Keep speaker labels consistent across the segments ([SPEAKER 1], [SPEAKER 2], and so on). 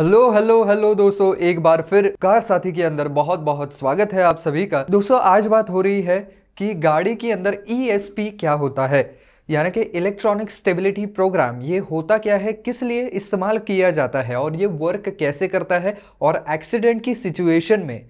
[SPEAKER 1] hello hello hello दोस्तों एक बार फिर कार साथी के अंदर बहुत बहुत स्वागत है आप सभी का दोस्तों आज बात हो रही है कि गाड़ी के अंदर ई e क्या होता है यानी कि इलेक्ट्रॉनिक स्टेबिलिटी प्रोग्राम ये होता क्या है किस लिए इस्तेमाल किया जाता है और ये वर्क कैसे करता है और एक्सीडेंट की सिचुएशन में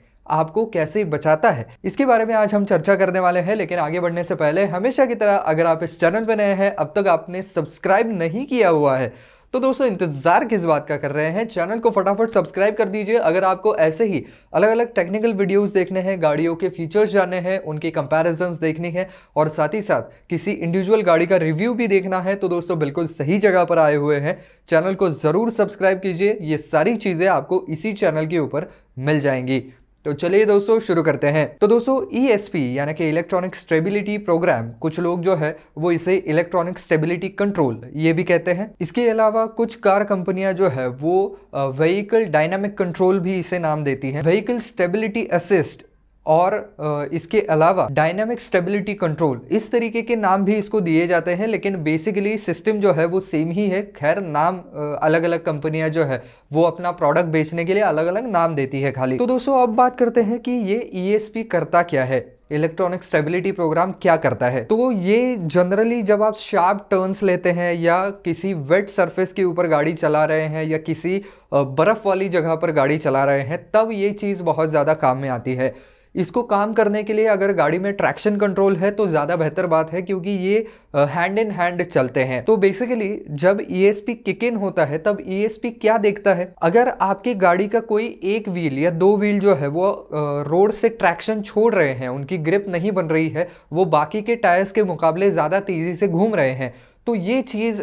[SPEAKER 1] आपको कैसे बचाता है इसके बारे में आज हम चर्चा करने वाले हैं लेकिन आगे बढ़ने से पहले हमेशा की तरह अगर आप इस चैनल पर नए हैं अब तक आपने सब्सक्राइब नहीं किया हुआ है तो दोस्तों इंतजार किस बात का कर रहे हैं चैनल को फटाफट सब्सक्राइब कर दीजिए अगर आपको ऐसे ही अलग अलग टेक्निकल वीडियोस देखने हैं गाड़ियों के फीचर्स जानने हैं उनके कंपैरिजंस देखने हैं और साथ ही साथ किसी इंडिविजुअल गाड़ी का रिव्यू भी देखना है तो दोस्तों बिल्कुल सही जगह पर आए हुए हैं चैनल को ज़रूर सब्सक्राइब कीजिए ये सारी चीज़ें आपको इसी चैनल के ऊपर मिल जाएंगी तो चलिए दोस्तों शुरू करते हैं तो दोस्तों ई e यानी कि इलेक्ट्रॉनिक स्टेबिलिटी प्रोग्राम कुछ लोग जो है वो इसे इलेक्ट्रॉनिक स्टेबिलिटी कंट्रोल ये भी कहते हैं इसके अलावा कुछ कार कंपनियां जो है वो व्हीकल डायनामिक कंट्रोल भी इसे नाम देती हैं व्हीकल स्टेबिलिटी असिस्ट और इसके अलावा डायनामिक स्टेबिलिटी कंट्रोल इस तरीके के नाम भी इसको दिए जाते हैं लेकिन बेसिकली सिस्टम जो है वो सेम ही है खैर नाम अलग अलग कंपनियां जो है वो अपना प्रोडक्ट बेचने के लिए अलग अलग नाम देती है खाली तो दोस्तों अब बात करते हैं कि ये ई e करता क्या है इलेक्ट्रॉनिक स्टेबिलिटी प्रोग्राम क्या करता है तो ये जनरली जब आप शार्प टर्न्स लेते हैं या किसी वेट सरफेस के ऊपर गाड़ी चला रहे हैं या किसी बर्फ़ वाली जगह पर गाड़ी चला रहे हैं तब ये चीज़ बहुत ज़्यादा काम में आती है इसको काम करने के लिए अगर गाड़ी में ट्रैक्शन कंट्रोल है तो ज़्यादा बेहतर बात है क्योंकि ये हैंड इन हैंड चलते हैं तो बेसिकली जब ई किक इन होता है तब ई e क्या देखता है अगर आपकी गाड़ी का कोई एक व्हील या दो व्हील जो है वो रोड से ट्रैक्शन छोड़ रहे हैं उनकी ग्रिप नहीं बन रही है वो बाकी के टायर्स के मुकाबले ज़्यादा तेज़ी से घूम रहे हैं तो ये चीज़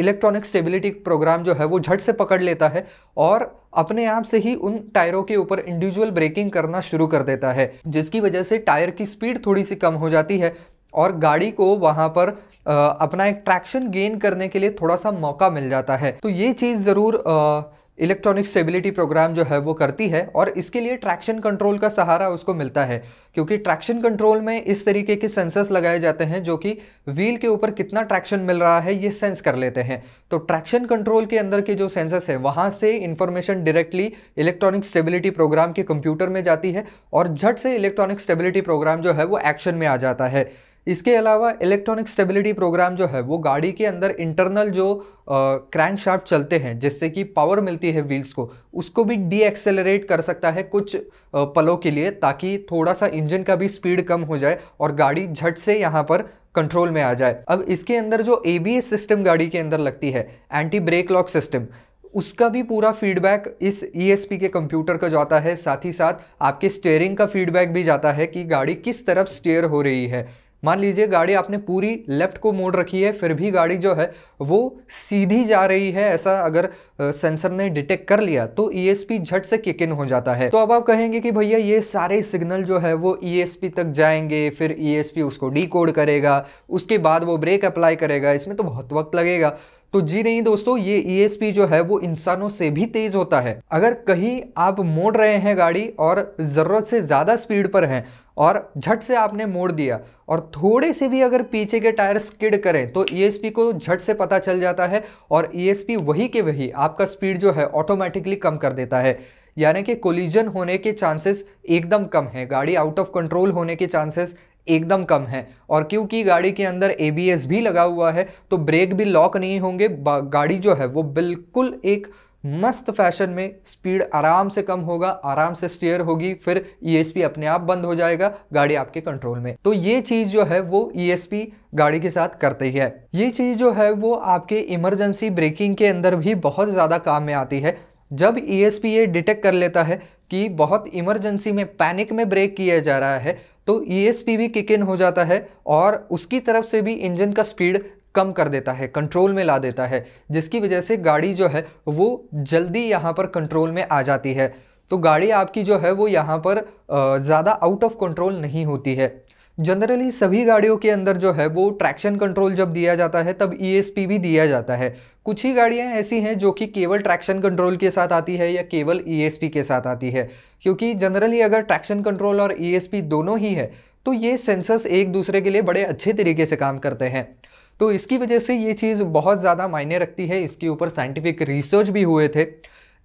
[SPEAKER 1] इलेक्ट्रॉनिक स्टेबिलिटी प्रोग्राम जो है वो झट से पकड़ लेता है और अपने आप से ही उन टायरों के ऊपर इंडिविजुअल ब्रेकिंग करना शुरू कर देता है जिसकी वजह से टायर की स्पीड थोड़ी सी कम हो जाती है और गाड़ी को वहाँ पर अपना एक ट्रैक्शन गेन करने के लिए थोड़ा सा मौका मिल जाता है तो ये चीज़ ज़रूर इलेक्ट्रॉनिक स्टेबिलिटी प्रोग्राम जो है वो करती है और इसके लिए ट्रैक्शन कंट्रोल का सहारा उसको मिलता है क्योंकि ट्रैक्शन कंट्रोल में इस तरीके के सेंसर्स लगाए जाते हैं जो कि व्हील के ऊपर कितना ट्रैक्शन मिल रहा है ये सेंस कर लेते हैं तो ट्रैक्शन कंट्रोल के अंदर के जो सेंसर्स है वहाँ से information directly electronic stability program के कंप्यूटर में जाती है और झट से इलेक्ट्रॉनिक स्टेबिलिटी प्रोग्राम जो है वो एक्शन में आ जाता है इसके अलावा इलेक्ट्रॉनिक स्टेबिलिटी प्रोग्राम जो है वो गाड़ी के अंदर इंटरनल जो क्रैंक शार्ट चलते हैं जिससे कि पावर मिलती है व्हील्स को उसको भी डी एक्सेलरेट कर सकता है कुछ आ, पलों के लिए ताकि थोड़ा सा इंजन का भी स्पीड कम हो जाए और गाड़ी झट से यहाँ पर कंट्रोल में आ जाए अब इसके अंदर जो ए सिस्टम गाड़ी के अंदर लगती है एंटी ब्रेक लॉक सिस्टम उसका भी पूरा फीडबैक इस ई e के कंप्यूटर का जाता है साथ ही साथ आपके स्टेयरिंग का फीडबैक भी जाता है कि गाड़ी किस तरफ स्टेयर हो रही है मान लीजिए गाड़ी आपने पूरी लेफ़्ट को मोड़ रखी है फिर भी गाड़ी जो है वो सीधी जा रही है ऐसा अगर सेंसर ने डिटेक्ट कर लिया तो ई e झट से किक इन हो जाता है तो अब आप कहेंगे कि भैया ये सारे सिग्नल जो है वो ई e तक जाएंगे फिर ई e उसको डी करेगा उसके बाद वो ब्रेक अप्लाई करेगा इसमें तो बहुत वक्त लगेगा तो जी नहीं दोस्तों ये ई e जो है वो इंसानों से भी तेज होता है अगर कहीं आप मोड़ रहे हैं गाड़ी और ज़रूरत से ज़्यादा स्पीड पर हैं और झट से आपने मोड़ दिया और थोड़े से भी अगर पीछे के टायर स्किड करें तो ई e को झट से पता चल जाता है और ई e वही के वही आपका स्पीड जो है ऑटोमेटिकली कम कर देता है यानी कि कोलिजन होने के चांसेस एकदम कम है गाड़ी आउट ऑफ कंट्रोल होने के चांसेस एकदम कम है और क्योंकि गाड़ी के अंदर ए भी लगा हुआ है तो ब्रेक भी लॉक नहीं होंगे गाड़ी जो है वो बिल्कुल एक मस्त फैशन में स्पीड आराम से कम होगा आराम से स्टेयर होगी फिर ई e अपने आप बंद हो जाएगा गाड़ी आपके कंट्रोल में तो ये चीज़ जो है वो ई e गाड़ी के साथ करती है ये चीज़ जो है वो आपके इमरजेंसी ब्रेकिंग के अंदर भी बहुत ज़्यादा काम में आती है जब ई e ये डिटेक्ट कर लेता है कि बहुत इमरजेंसी में पैनिक में ब्रेक किया जा रहा है तो ई भी किक इन हो जाता है और उसकी तरफ से भी इंजन का स्पीड कम कर देता है कंट्रोल में ला देता है जिसकी वजह से गाड़ी जो है वो जल्दी यहाँ पर कंट्रोल में आ जाती है तो गाड़ी आपकी जो है वो यहाँ पर ज़्यादा आउट ऑफ कंट्रोल नहीं होती है जनरली सभी गाड़ियों के अंदर जो है वो ट्रैक्शन कंट्रोल जब दिया जाता है तब ई e भी दिया जाता है कुछ ही गाड़ियाँ ऐसी हैं जो कि केवल ट्रैक्शन कंट्रोल के साथ आती है या केवल ई e के साथ आती है क्योंकि जनरली अगर ट्रैक्शन कंट्रोल और ई e दोनों ही है तो ये सेंसर्स एक दूसरे के लिए बड़े अच्छे तरीके से काम करते हैं तो इसकी वजह से ये चीज़ बहुत ज़्यादा मायने रखती है इसके ऊपर साइंटिफिक रिसर्च भी हुए थे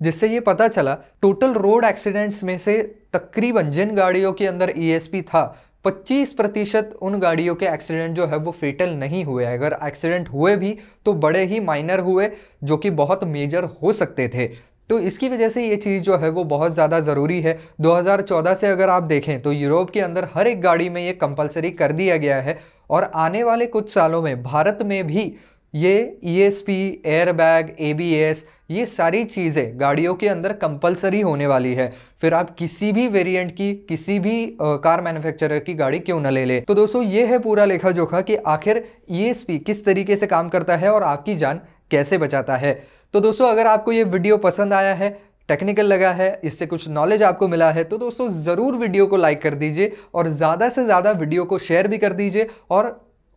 [SPEAKER 1] जिससे ये पता चला टोटल रोड एक्सीडेंट्स में से तकरीबन जिन गाड़ियों के अंदर ई था 25 प्रतिशत उन गाड़ियों के एक्सीडेंट जो है वो फेटल नहीं हुए अगर एक्सीडेंट हुए भी तो बड़े ही माइनर हुए जो कि बहुत मेजर हो सकते थे तो इसकी वजह से ये चीज़ जो है वो बहुत ज़्यादा ज़रूरी है 2014 से अगर आप देखें तो यूरोप के अंदर हर एक गाड़ी में ये कंपलसरी कर दिया गया है और आने वाले कुछ सालों में भारत में भी ये E S P air bag A B S ये सारी चीज़ें गाड़ियों के अंदर कंपलसरी होने वाली है फिर आप किसी भी वेरिएंट की किसी भी आ, कार मैन्युफैक्चरर की गाड़ी क्यों ना ले ले तो दोस्तों ये है पूरा लेखा जोखा कि आखिर ई एस पी किस तरीके से काम करता है और आपकी जान कैसे बचाता है तो दोस्तों अगर आपको ये वीडियो पसंद आया है टेक्निकल लगा है इससे कुछ नॉलेज आपको मिला है तो दोस्तों ज़रूर वीडियो को लाइक कर दीजिए और ज़्यादा से ज़्यादा वीडियो को शेयर भी कर दीजिए और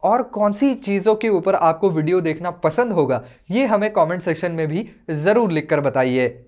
[SPEAKER 1] और कौन सी चीज़ों के ऊपर आपको वीडियो देखना पसंद होगा ये हमें कमेंट सेक्शन में भी ज़रूर लिखकर बताइए